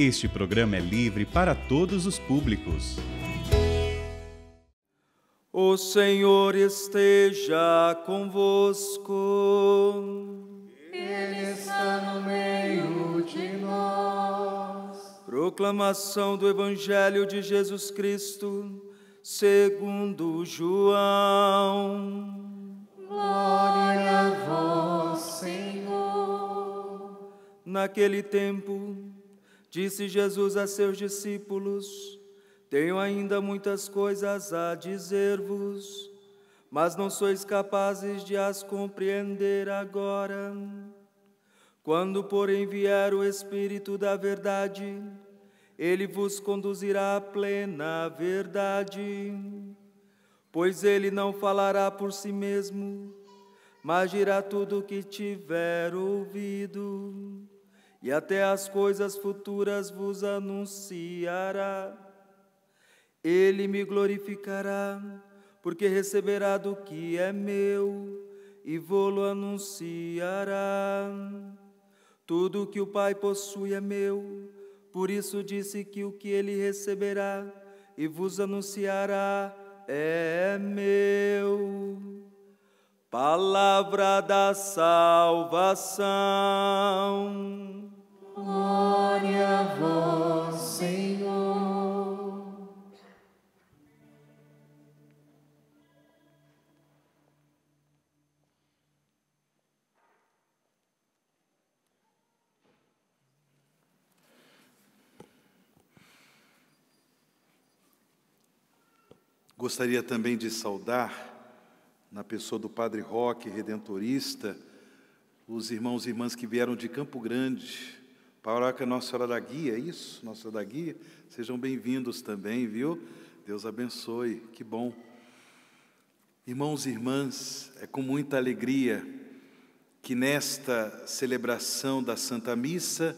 Este programa é livre para todos os públicos. O Senhor esteja convosco. Ele está no meio de nós. Proclamação do Evangelho de Jesus Cristo, segundo João. Glória a vós, Senhor. Naquele tempo, Disse Jesus a seus discípulos: Tenho ainda muitas coisas a dizer-vos, mas não sois capazes de as compreender agora. Quando, porém, vier o Espírito da Verdade, ele vos conduzirá à plena verdade, pois ele não falará por si mesmo, mas dirá tudo o que tiver ouvido e até as coisas futuras vos anunciará. Ele me glorificará, porque receberá do que é meu e vou-lo anunciará. Tudo o que o Pai possui é meu, por isso disse que o que ele receberá e vos anunciará é meu. Palavra da salvação. Glória a vós, Senhor. Gostaria também de saudar na pessoa do Padre Roque, redentorista, os irmãos e irmãs que vieram de Campo Grande, Paróquia Nossa Senhora da Guia, é isso? Nossa Senhora da Guia, sejam bem-vindos também, viu? Deus abençoe, que bom. Irmãos e irmãs, é com muita alegria que nesta celebração da Santa Missa,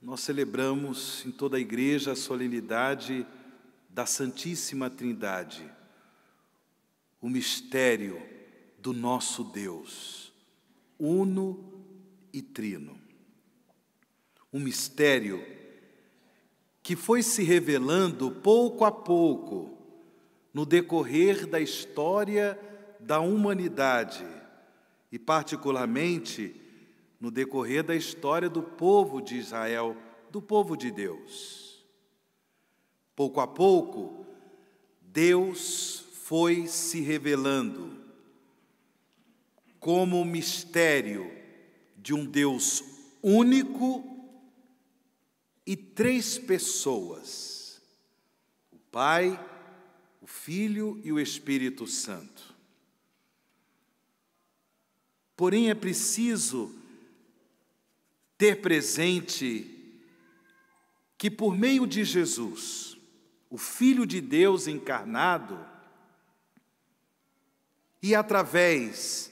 nós celebramos em toda a igreja a solenidade da Santíssima Trindade o mistério do nosso Deus, uno e trino. Um mistério que foi se revelando pouco a pouco no decorrer da história da humanidade e, particularmente, no decorrer da história do povo de Israel, do povo de Deus. Pouco a pouco, Deus foi se revelando como o mistério de um Deus único e três pessoas: o Pai, o Filho e o Espírito Santo. Porém, é preciso ter presente que, por meio de Jesus, o Filho de Deus encarnado, e através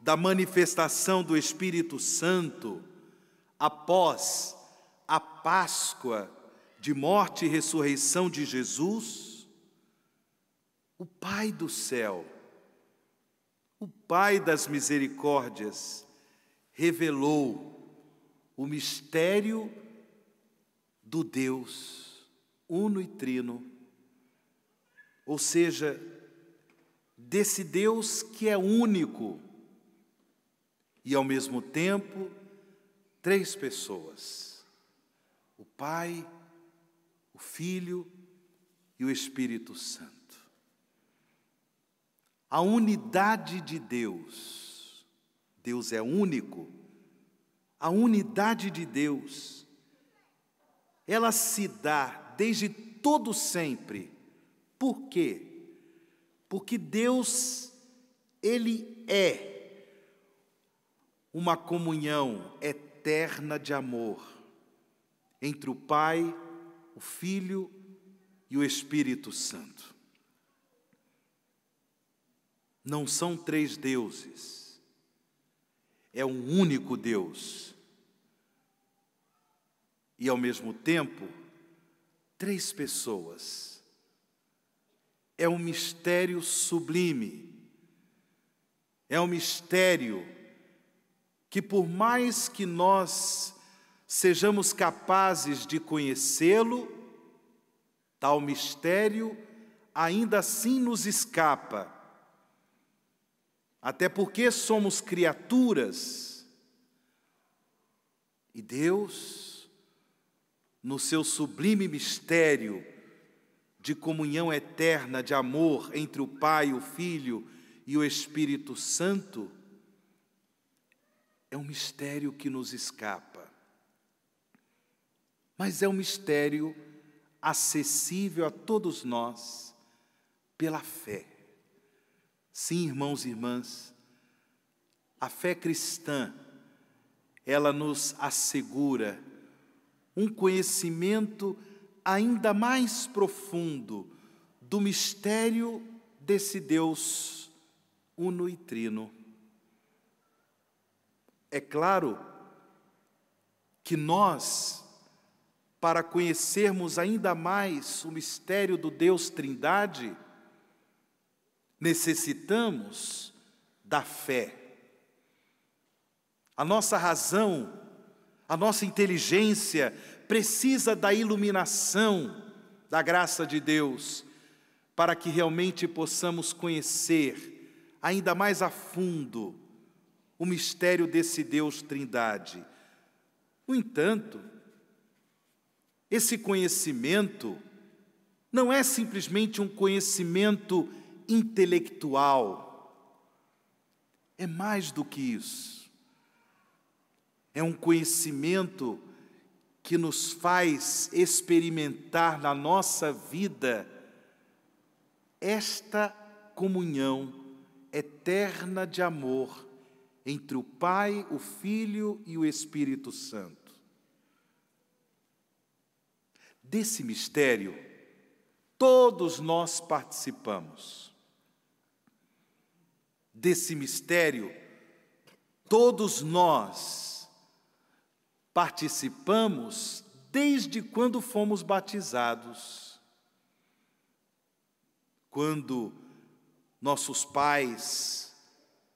da manifestação do Espírito Santo, após a Páscoa de morte e ressurreição de Jesus, o Pai do céu, o Pai das misericórdias, revelou o mistério do Deus uno e trino, ou seja, desse Deus que é único e, ao mesmo tempo, três pessoas: o Pai, o Filho e o Espírito Santo. A unidade de Deus, Deus é único, a unidade de Deus, ela se dá desde todo sempre. Por quê? porque Deus, Ele é uma comunhão eterna de amor entre o Pai, o Filho e o Espírito Santo. Não são três deuses, é um único Deus. E ao mesmo tempo, três pessoas é um mistério sublime. É um mistério que, por mais que nós sejamos capazes de conhecê-lo, tal mistério ainda assim nos escapa. Até porque somos criaturas e Deus, no seu sublime mistério, de comunhão eterna, de amor entre o Pai, o Filho e o Espírito Santo, é um mistério que nos escapa. Mas é um mistério acessível a todos nós pela fé. Sim, irmãos e irmãs, a fé cristã, ela nos assegura um conhecimento ainda mais profundo do mistério desse Deus uno e trino. É claro que nós, para conhecermos ainda mais o mistério do Deus Trindade, necessitamos da fé. A nossa razão, a nossa inteligência precisa da iluminação da graça de Deus, para que realmente possamos conhecer ainda mais a fundo o mistério desse Deus Trindade. No entanto, esse conhecimento não é simplesmente um conhecimento intelectual, é mais do que isso. É um conhecimento que nos faz experimentar na nossa vida esta comunhão eterna de amor entre o Pai, o Filho e o Espírito Santo. Desse mistério, todos nós participamos. Desse mistério, todos nós participamos desde quando fomos batizados. Quando nossos pais,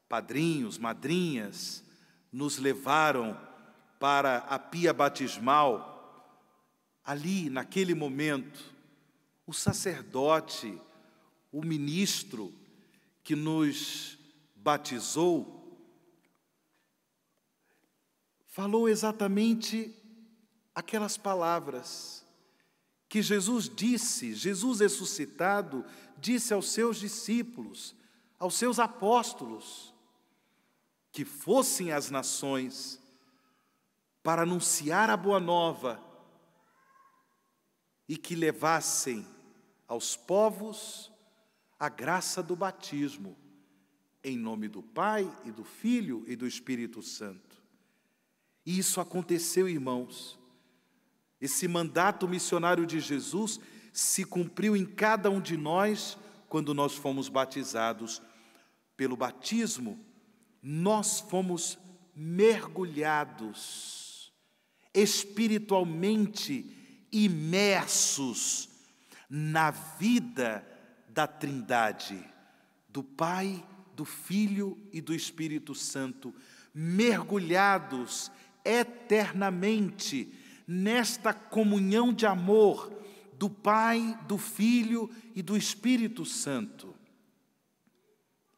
padrinhos, madrinhas, nos levaram para a pia batismal, ali, naquele momento, o sacerdote, o ministro que nos batizou, falou exatamente aquelas palavras que Jesus disse, Jesus ressuscitado, disse aos seus discípulos, aos seus apóstolos, que fossem as nações para anunciar a boa nova e que levassem aos povos a graça do batismo, em nome do Pai e do Filho e do Espírito Santo. E isso aconteceu, irmãos. Esse mandato missionário de Jesus se cumpriu em cada um de nós quando nós fomos batizados. Pelo batismo, nós fomos mergulhados, espiritualmente imersos na vida da Trindade, do Pai, do Filho e do Espírito Santo, mergulhados eternamente nesta comunhão de amor do Pai, do Filho e do Espírito Santo.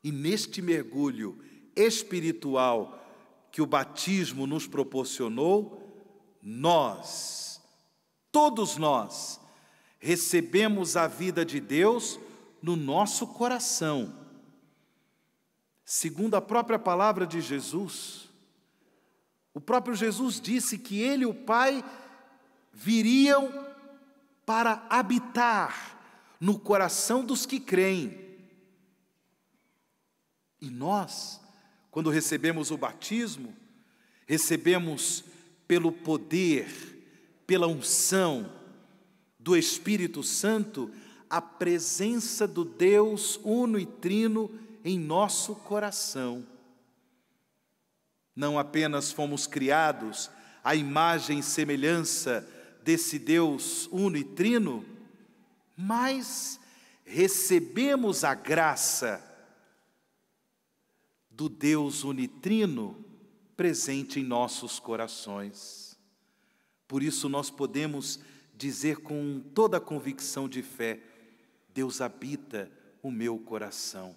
E neste mergulho espiritual que o batismo nos proporcionou, nós, todos nós, recebemos a vida de Deus no nosso coração. Segundo a própria palavra de Jesus, o próprio Jesus disse que ele e o Pai viriam para habitar no coração dos que creem. E nós, quando recebemos o batismo, recebemos pelo poder, pela unção do Espírito Santo, a presença do Deus uno e trino em nosso coração. Não apenas fomos criados à imagem e semelhança desse Deus uno e trino, mas recebemos a graça do Deus unitrino presente em nossos corações. Por isso nós podemos dizer com toda a convicção de fé: Deus habita o meu coração.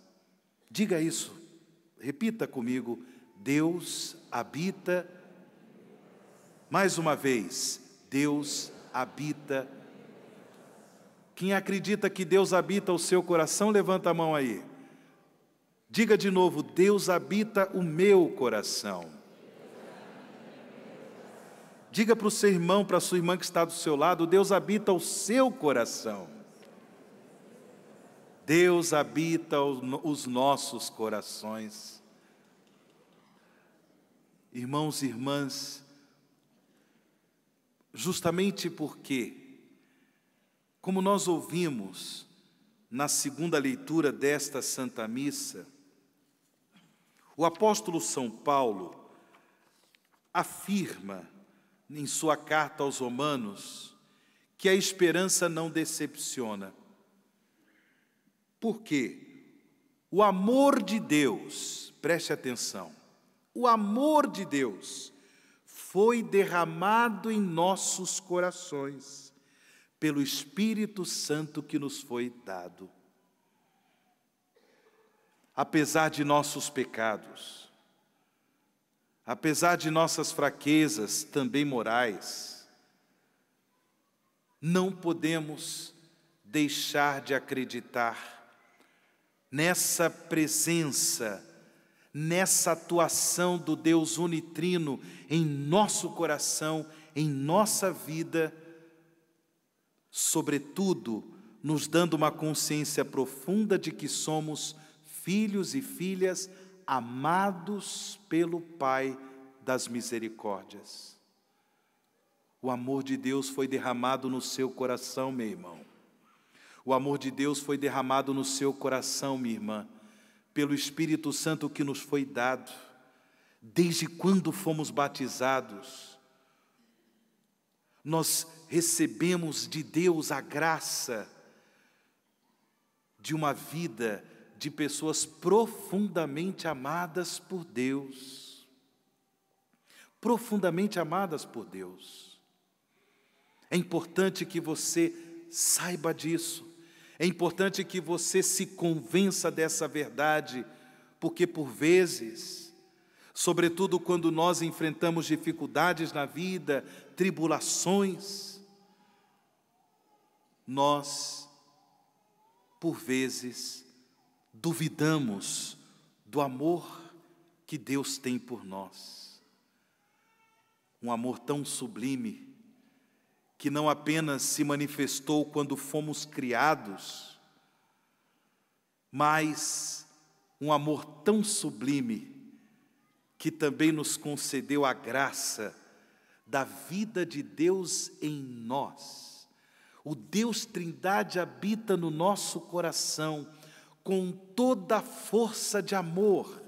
Diga isso, repita comigo: Deus habita. Mais uma vez, Deus habita. Quem acredita que Deus habita o seu coração, levanta a mão aí. Diga de novo: Deus habita o meu coração. Diga para o seu irmão, para a sua irmã que está do seu lado: Deus habita o seu coração. Deus habita os nossos corações irmãos e irmãs, justamente porque, como nós ouvimos na segunda leitura desta Santa Missa, o apóstolo São Paulo afirma em sua carta aos Romanos que a esperança não decepciona. Porque o amor de Deus, preste atenção, o amor de Deus foi derramado em nossos corações pelo Espírito Santo que nos foi dado. Apesar de nossos pecados, apesar de nossas fraquezas também morais, não podemos deixar de acreditar nessa presença nessa atuação do Deus unitrino em nosso coração, em nossa vida, sobretudo nos dando uma consciência profunda de que somos filhos e filhas amados pelo Pai das misericórdias. O amor de Deus foi derramado no seu coração, meu irmão. O amor de Deus foi derramado no seu coração, minha irmã pelo Espírito Santo que nos foi dado, desde quando fomos batizados, nós recebemos de Deus a graça de uma vida de pessoas profundamente amadas por Deus. Profundamente amadas por Deus. É importante que você saiba disso. É importante que você se convença dessa verdade, porque por vezes, sobretudo quando nós enfrentamos dificuldades na vida, tribulações, nós, por vezes, duvidamos do amor que Deus tem por nós. Um amor tão sublime que não apenas se manifestou quando fomos criados, mas um amor tão sublime que também nos concedeu a graça da vida de Deus em nós. O Deus Trindade habita no nosso coração com toda a força de amor,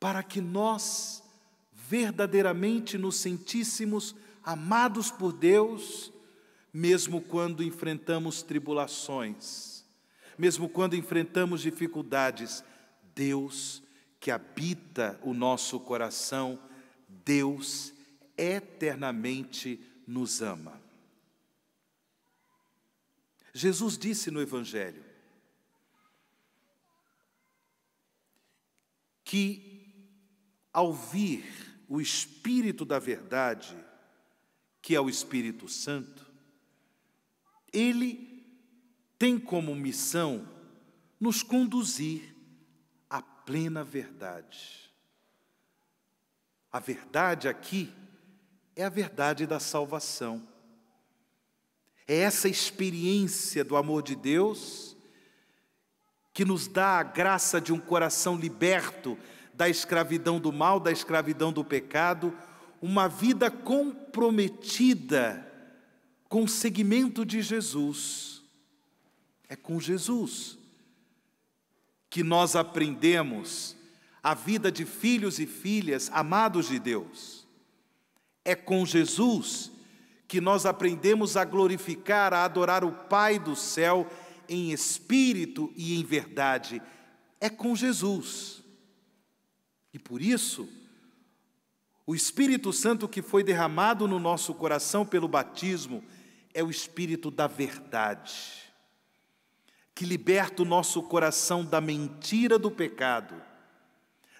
para que nós verdadeiramente nos sentíssemos amados por Deus, mesmo quando enfrentamos tribulações, mesmo quando enfrentamos dificuldades, Deus que habita o nosso coração, Deus eternamente nos ama. Jesus disse no Evangelho que, ao vir o Espírito da Verdade, que é o Espírito Santo, ele tem como missão nos conduzir à plena verdade. A verdade aqui é a verdade da salvação. É essa experiência do amor de Deus que nos dá a graça de um coração liberto da escravidão do mal, da escravidão do pecado, uma vida comprometida com o segmento de Jesus. É com Jesus que nós aprendemos a vida de filhos e filhas amados de Deus. É com Jesus que nós aprendemos a glorificar, a adorar o Pai do céu em espírito e em verdade. É com Jesus. E por isso, o Espírito Santo que foi derramado no nosso coração pelo batismo é o Espírito da verdade, que liberta o nosso coração da mentira do pecado,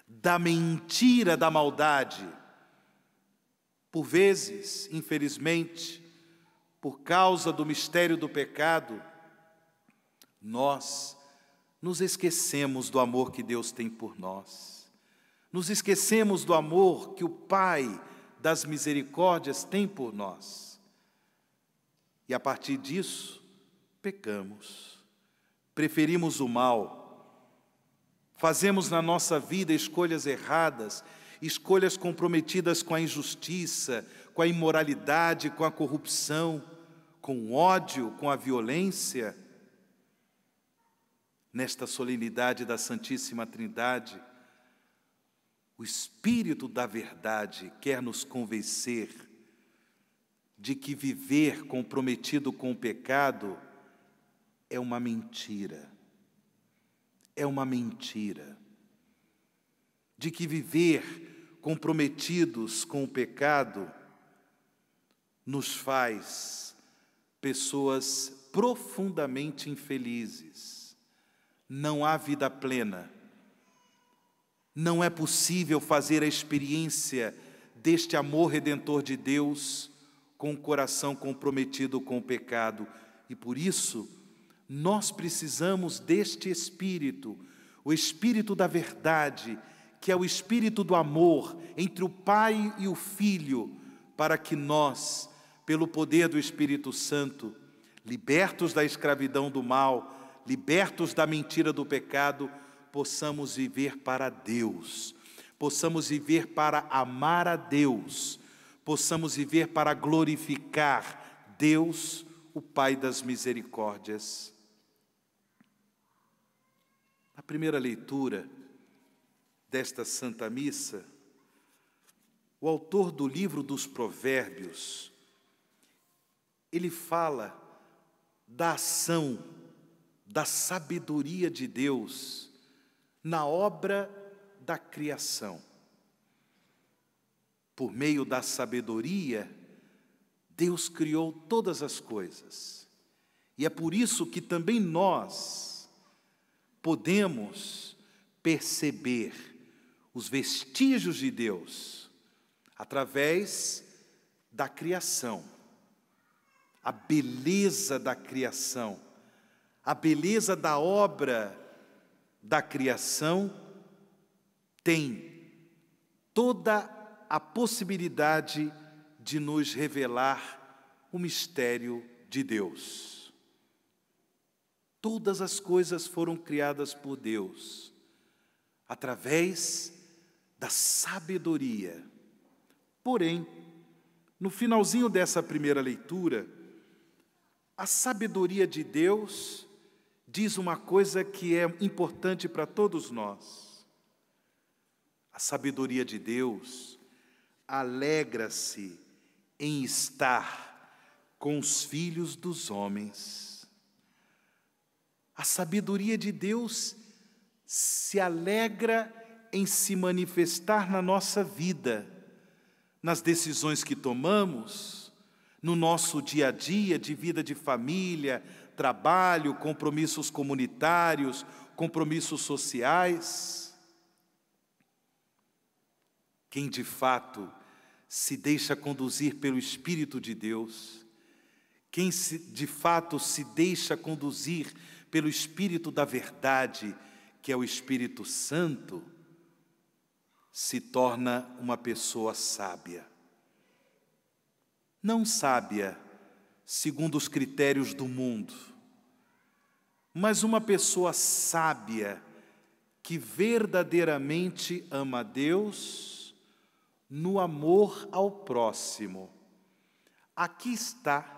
da mentira da maldade. Por vezes, infelizmente, por causa do mistério do pecado, nós nos esquecemos do amor que Deus tem por nós nos esquecemos do amor que o Pai das misericórdias tem por nós. E a partir disso, pecamos, preferimos o mal, fazemos na nossa vida escolhas erradas, escolhas comprometidas com a injustiça, com a imoralidade, com a corrupção, com o ódio, com a violência. Nesta solenidade da Santíssima Trindade, o Espírito da Verdade quer nos convencer de que viver comprometido com o pecado é uma mentira. É uma mentira. De que viver comprometidos com o pecado nos faz pessoas profundamente infelizes. Não há vida plena não é possível fazer a experiência deste amor redentor de Deus com o coração comprometido com o pecado. E por isso, nós precisamos deste Espírito, o Espírito da verdade, que é o Espírito do amor entre o Pai e o Filho, para que nós, pelo poder do Espírito Santo, libertos da escravidão do mal, libertos da mentira do pecado, possamos viver para Deus, possamos viver para amar a Deus, possamos viver para glorificar Deus, o Pai das misericórdias. Na primeira leitura desta Santa Missa, o autor do livro dos Provérbios, ele fala da ação, da sabedoria de Deus na obra da criação. Por meio da sabedoria, Deus criou todas as coisas. E é por isso que também nós podemos perceber os vestígios de Deus através da criação. A beleza da criação, a beleza da obra da criação tem toda a possibilidade de nos revelar o mistério de Deus. Todas as coisas foram criadas por Deus através da sabedoria. Porém, no finalzinho dessa primeira leitura, a sabedoria de Deus diz uma coisa que é importante para todos nós. A sabedoria de Deus alegra-se em estar com os filhos dos homens. A sabedoria de Deus se alegra em se manifestar na nossa vida, nas decisões que tomamos, no nosso dia a dia de vida de família, trabalho, compromissos comunitários, compromissos sociais. Quem de fato se deixa conduzir pelo Espírito de Deus, quem se, de fato se deixa conduzir pelo Espírito da Verdade, que é o Espírito Santo, se torna uma pessoa sábia. Não sábia segundo os critérios do mundo. Mas uma pessoa sábia, que verdadeiramente ama a Deus, no amor ao próximo. Aqui está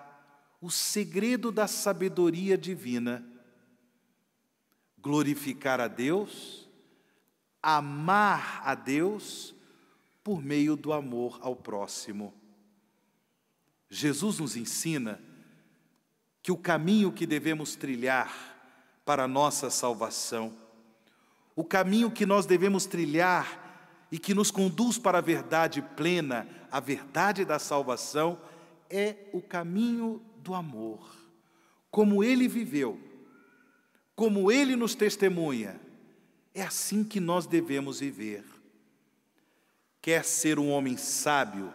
o segredo da sabedoria divina. Glorificar a Deus, amar a Deus por meio do amor ao próximo. Jesus nos ensina que o caminho que devemos trilhar para a nossa salvação, o caminho que nós devemos trilhar e que nos conduz para a verdade plena, a verdade da salvação, é o caminho do amor. Como ele viveu, como ele nos testemunha, é assim que nós devemos viver. Quer ser um homem sábio,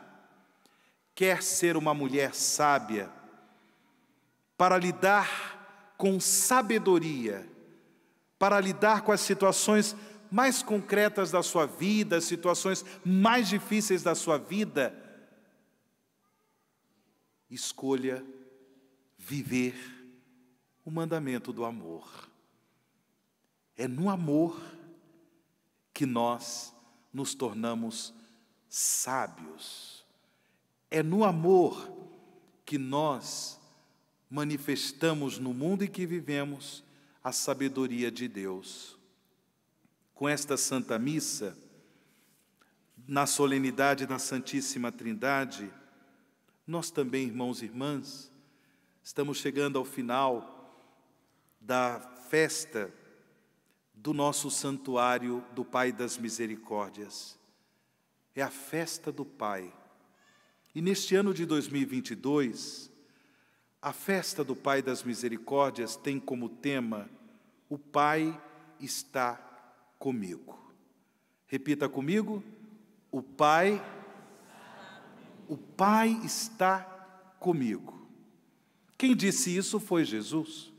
quer ser uma mulher sábia, para lidar com sabedoria, para lidar com as situações mais concretas da sua vida, as situações mais difíceis da sua vida, escolha viver o mandamento do amor. É no amor que nós nos tornamos sábios. É no amor que nós manifestamos no mundo em que vivemos a sabedoria de Deus. Com esta Santa Missa, na solenidade da Santíssima Trindade, nós também, irmãos e irmãs, estamos chegando ao final da festa do nosso santuário do Pai das Misericórdias. É a festa do Pai e neste ano de 2022, a festa do Pai das Misericórdias tem como tema O Pai está comigo. Repita comigo: O Pai O Pai está comigo. Quem disse isso foi Jesus.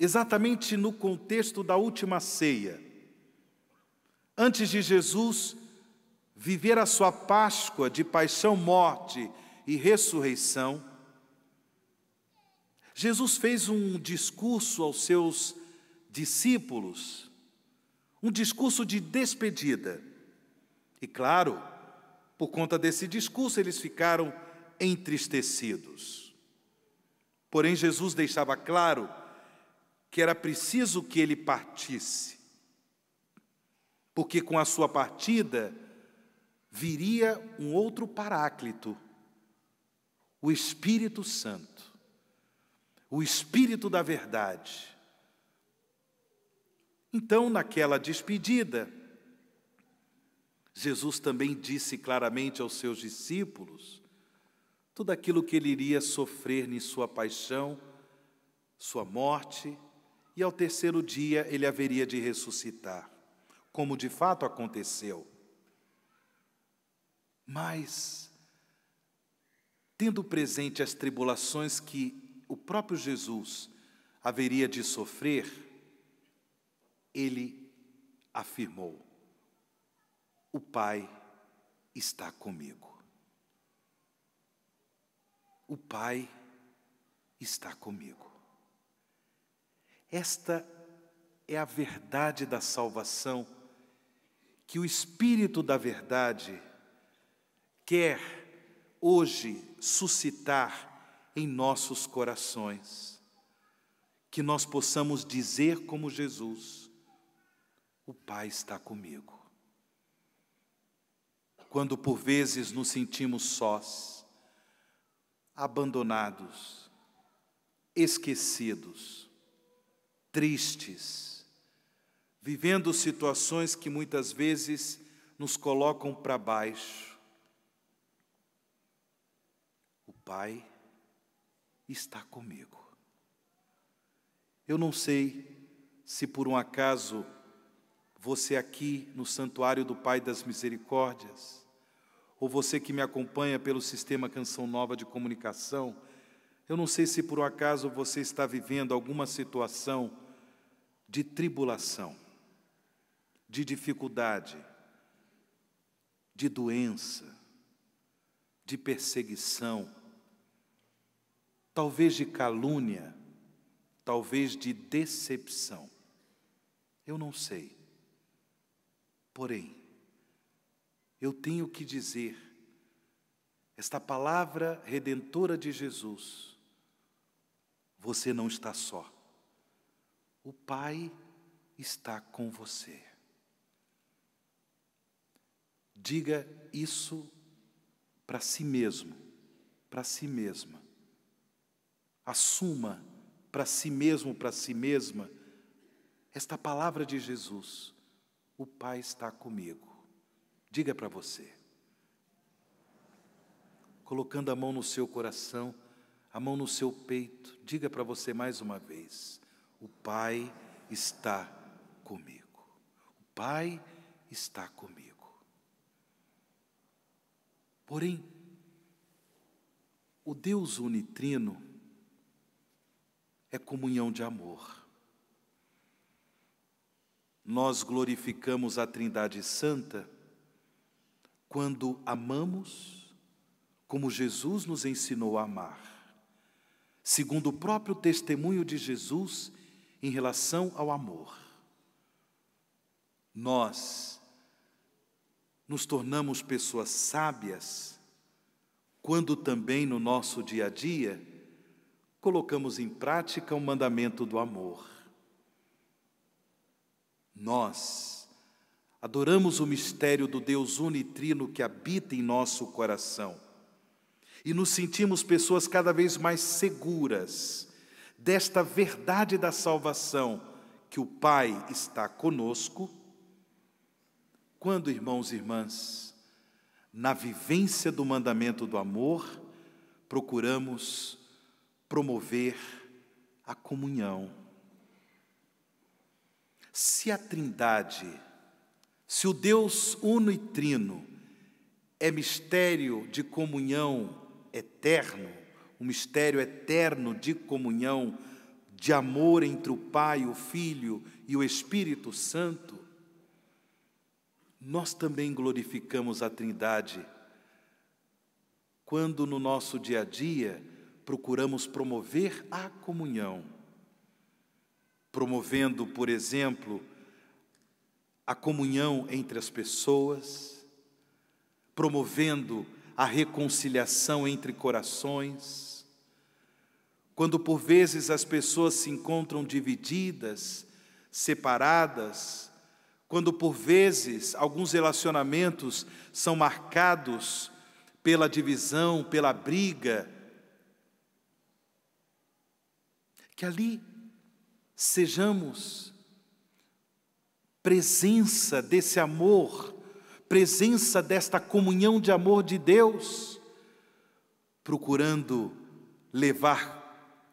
Exatamente no contexto da última ceia. Antes de Jesus viver a sua Páscoa de paixão, morte e ressurreição, Jesus fez um discurso aos seus discípulos, um discurso de despedida. E claro, por conta desse discurso, eles ficaram entristecidos. Porém, Jesus deixava claro que era preciso que ele partisse, porque com a sua partida, viria um outro paráclito, o Espírito Santo, o Espírito da Verdade. Então, naquela despedida, Jesus também disse claramente aos seus discípulos tudo aquilo que ele iria sofrer em sua paixão, sua morte, e ao terceiro dia ele haveria de ressuscitar, como de fato aconteceu. Mas, tendo presente as tribulações que o próprio Jesus haveria de sofrer, ele afirmou: O Pai está comigo. O Pai está comigo. Esta é a verdade da salvação que o Espírito da Verdade quer hoje suscitar em nossos corações. Que nós possamos dizer como Jesus: O Pai está comigo. Quando por vezes nos sentimos sós, abandonados, esquecidos, tristes, vivendo situações que muitas vezes nos colocam para baixo, Pai está comigo. Eu não sei se por um acaso você aqui no santuário do Pai das Misericórdias, ou você que me acompanha pelo sistema Canção Nova de Comunicação, eu não sei se por um acaso você está vivendo alguma situação de tribulação, de dificuldade, de doença, de perseguição, talvez de calúnia, talvez de decepção. Eu não sei. Porém, eu tenho que dizer, esta palavra redentora de Jesus, você não está só. O Pai está com você. Diga isso para si mesmo, para si mesma. Assuma para si mesmo, para si mesma, esta palavra de Jesus: O Pai está comigo. Diga para você. Colocando a mão no seu coração, a mão no seu peito, diga para você mais uma vez: O Pai está comigo. O Pai está comigo. Porém, o Deus unitrino, é comunhão de amor. Nós glorificamos a Trindade Santa quando amamos como Jesus nos ensinou a amar, segundo o próprio testemunho de Jesus em relação ao amor. Nós nos tornamos pessoas sábias quando também no nosso dia a dia colocamos em prática o mandamento do amor. Nós adoramos o mistério do Deus unitrino que habita em nosso coração e nos sentimos pessoas cada vez mais seguras desta verdade da salvação que o Pai está conosco. Quando, irmãos e irmãs, na vivência do mandamento do amor, procuramos promover a comunhão. Se a Trindade, se o Deus uno e trino é mistério de comunhão eterno, um mistério eterno de comunhão, de amor entre o Pai, o Filho e o Espírito Santo, nós também glorificamos a Trindade quando no nosso dia a dia procuramos promover a comunhão, promovendo, por exemplo, a comunhão entre as pessoas, promovendo a reconciliação entre corações. Quando por vezes as pessoas se encontram divididas, separadas, quando por vezes alguns relacionamentos são marcados pela divisão, pela briga, que ali sejamos presença desse amor, presença desta comunhão de amor de Deus, procurando levar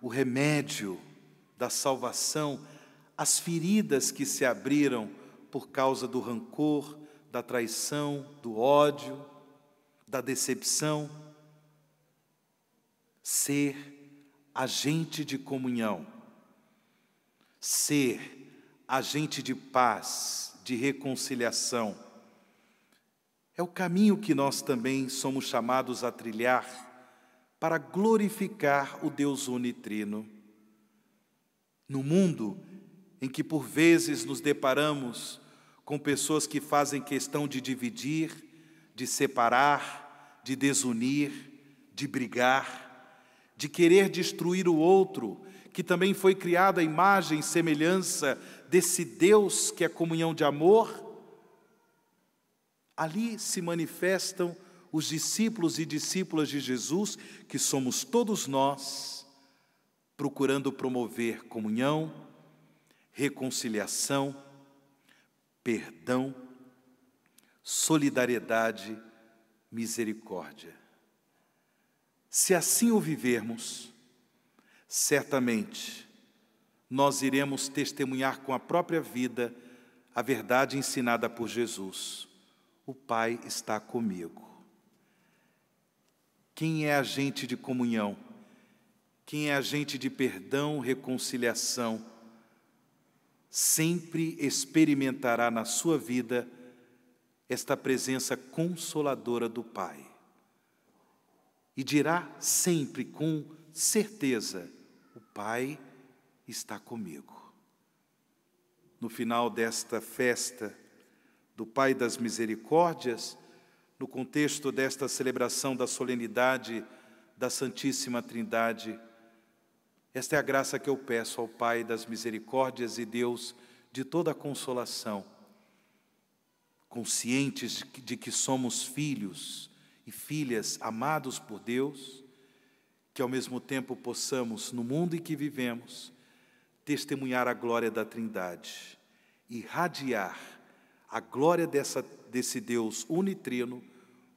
o remédio da salvação às feridas que se abriram por causa do rancor, da traição, do ódio, da decepção. Ser agente de comunhão, ser agente de paz, de reconciliação. É o caminho que nós também somos chamados a trilhar para glorificar o Deus unitrino. No mundo em que por vezes nos deparamos com pessoas que fazem questão de dividir, de separar, de desunir, de brigar, de querer destruir o outro, que também foi criada a imagem e semelhança desse Deus que é comunhão de amor, ali se manifestam os discípulos e discípulas de Jesus, que somos todos nós, procurando promover comunhão, reconciliação, perdão, solidariedade, misericórdia. Se assim o vivermos, certamente nós iremos testemunhar com a própria vida a verdade ensinada por Jesus: O Pai está comigo. Quem é agente de comunhão? Quem é agente de perdão, reconciliação? Sempre experimentará na sua vida esta presença consoladora do Pai e dirá sempre com certeza: O Pai está comigo. No final desta festa do Pai das Misericórdias, no contexto desta celebração da solenidade da Santíssima Trindade, esta é a graça que eu peço ao Pai das Misericórdias e Deus de toda a consolação, conscientes de que somos filhos e filhas amados por Deus, que ao mesmo tempo possamos, no mundo em que vivemos, testemunhar a glória da Trindade, irradiar a glória dessa, desse Deus unitrino,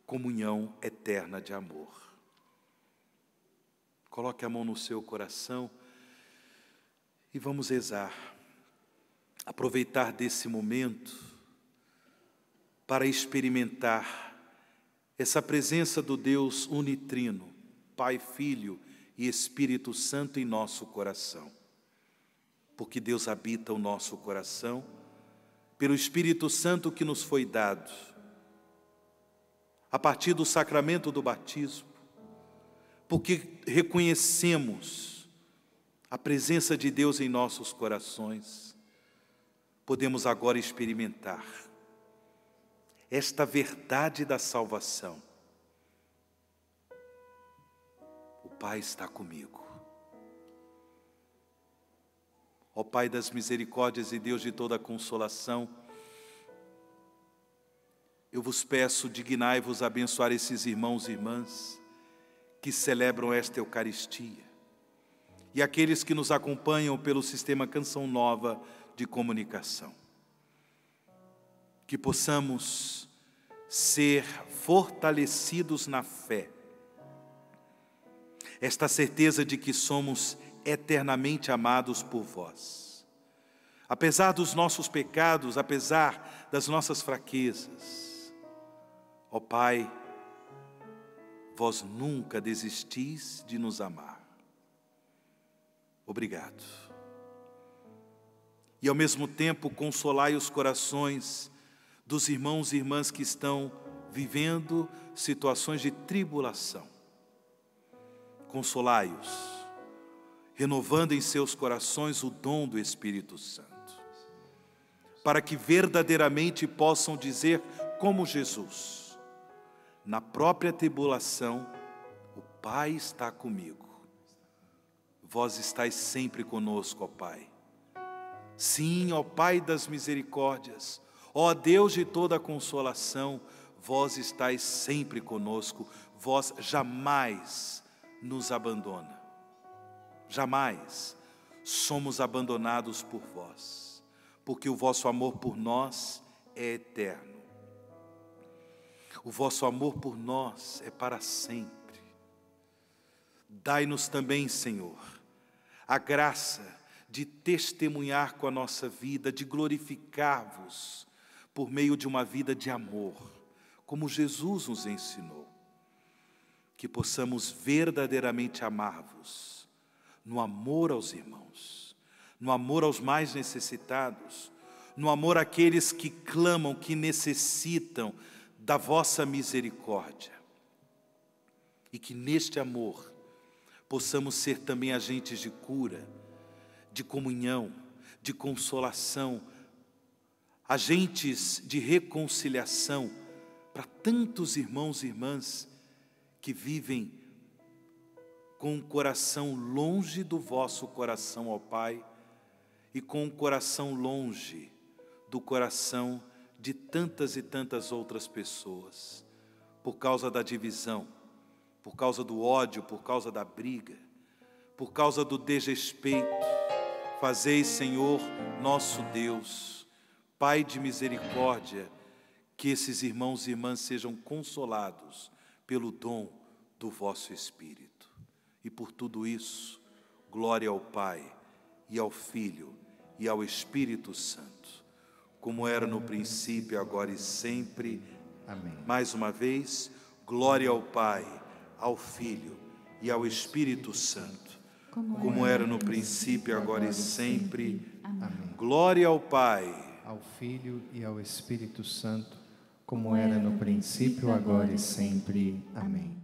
comunhão eterna de amor. Coloque a mão no seu coração e vamos rezar. Aproveitar desse momento para experimentar essa presença do Deus unitrino, Pai, Filho e Espírito Santo em nosso coração. Porque Deus habita o nosso coração pelo Espírito Santo que nos foi dado. A partir do sacramento do batismo, porque reconhecemos a presença de Deus em nossos corações, podemos agora experimentar esta verdade da salvação. O Pai está comigo. Ó Pai das misericórdias e Deus de toda consolação, eu vos peço, dignai-vos abençoar esses irmãos e irmãs que celebram esta Eucaristia e aqueles que nos acompanham pelo sistema Canção Nova de Comunicação que possamos ser fortalecidos na fé, esta certeza de que somos eternamente amados por vós. Apesar dos nossos pecados, apesar das nossas fraquezas, ó Pai, vós nunca desistis de nos amar. Obrigado. E ao mesmo tempo consolai os corações dos irmãos e irmãs que estão vivendo situações de tribulação. Consolai-os, renovando em seus corações o dom do Espírito Santo, para que verdadeiramente possam dizer, como Jesus, na própria tribulação, o Pai está comigo. Vós estáis sempre conosco, ó Pai. Sim, ó Pai das misericórdias, Ó Deus de toda consolação, vós estáis sempre conosco, vós jamais nos abandona. Jamais somos abandonados por vós, porque o vosso amor por nós é eterno. O vosso amor por nós é para sempre. Dai-nos também, Senhor, a graça de testemunhar com a nossa vida, de glorificar-vos por meio de uma vida de amor, como Jesus nos ensinou. Que possamos verdadeiramente amar-vos, no amor aos irmãos, no amor aos mais necessitados, no amor àqueles que clamam, que necessitam da vossa misericórdia. E que neste amor possamos ser também agentes de cura, de comunhão, de consolação, agentes de reconciliação para tantos irmãos e irmãs que vivem com o coração longe do vosso coração, ó Pai, e com o coração longe do coração de tantas e tantas outras pessoas, por causa da divisão, por causa do ódio, por causa da briga, por causa do desrespeito. Fazei, Senhor, nosso Deus, Pai de misericórdia, que esses irmãos e irmãs sejam consolados pelo dom do vosso Espírito. E por tudo isso, glória ao Pai e ao Filho e ao Espírito Santo, como era no princípio, agora e sempre. Amém. Mais uma vez, glória ao Pai, ao Filho e ao Espírito Santo, como era no princípio, agora e sempre. Amém. Glória ao Pai ao Filho e ao Espírito Santo, como era no princípio, agora e sempre. Amém.